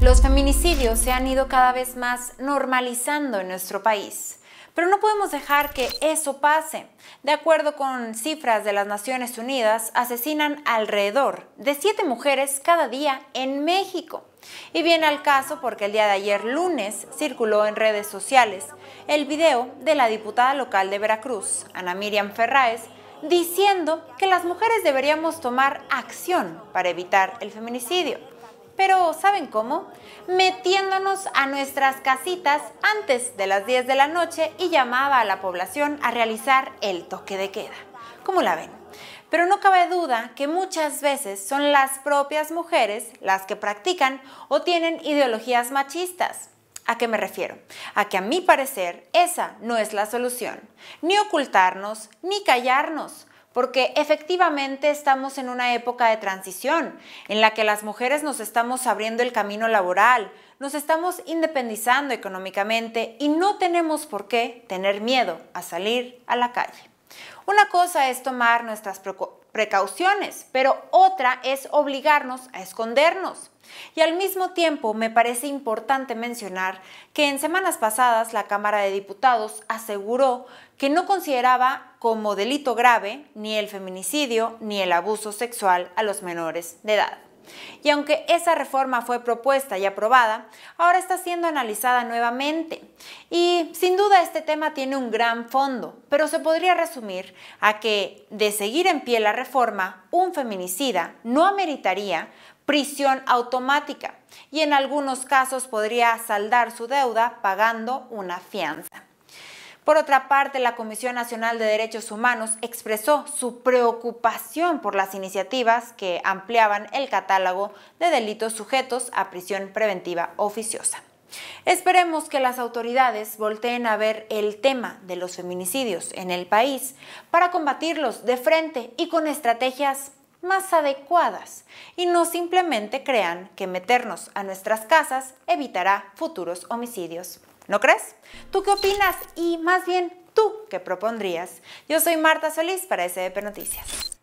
Los feminicidios se han ido cada vez más normalizando en nuestro país. Pero no podemos dejar que eso pase. De acuerdo con cifras de las Naciones Unidas, asesinan alrededor de siete mujeres cada día en México. Y viene al caso porque el día de ayer lunes circuló en redes sociales el video de la diputada local de Veracruz, Ana Miriam Ferráez, diciendo que las mujeres deberíamos tomar acción para evitar el feminicidio. Pero ¿saben cómo? Metiéndonos a nuestras casitas antes de las 10 de la noche y llamaba a la población a realizar el toque de queda. ¿Cómo la ven? Pero no cabe duda que muchas veces son las propias mujeres las que practican o tienen ideologías machistas. ¿A qué me refiero? A que a mi parecer esa no es la solución. Ni ocultarnos, ni callarnos porque efectivamente estamos en una época de transición en la que las mujeres nos estamos abriendo el camino laboral, nos estamos independizando económicamente y no tenemos por qué tener miedo a salir a la calle. Una cosa es tomar nuestras precauciones, pero otra es obligarnos a escondernos. Y al mismo tiempo me parece importante mencionar que en semanas pasadas la Cámara de Diputados aseguró que no consideraba como delito grave ni el feminicidio ni el abuso sexual a los menores de edad. Y aunque esa reforma fue propuesta y aprobada, ahora está siendo analizada nuevamente. Y sin duda este tema tiene un gran fondo, pero se podría resumir a que de seguir en pie la reforma, un feminicida no ameritaría prisión automática y en algunos casos podría saldar su deuda pagando una fianza. Por otra parte, la Comisión Nacional de Derechos Humanos expresó su preocupación por las iniciativas que ampliaban el catálogo de delitos sujetos a prisión preventiva oficiosa. Esperemos que las autoridades volteen a ver el tema de los feminicidios en el país para combatirlos de frente y con estrategias más adecuadas y no simplemente crean que meternos a nuestras casas evitará futuros homicidios. ¿No crees? ¿Tú qué opinas? Y más bien, ¿tú qué propondrías? Yo soy Marta Solís para SDP Noticias.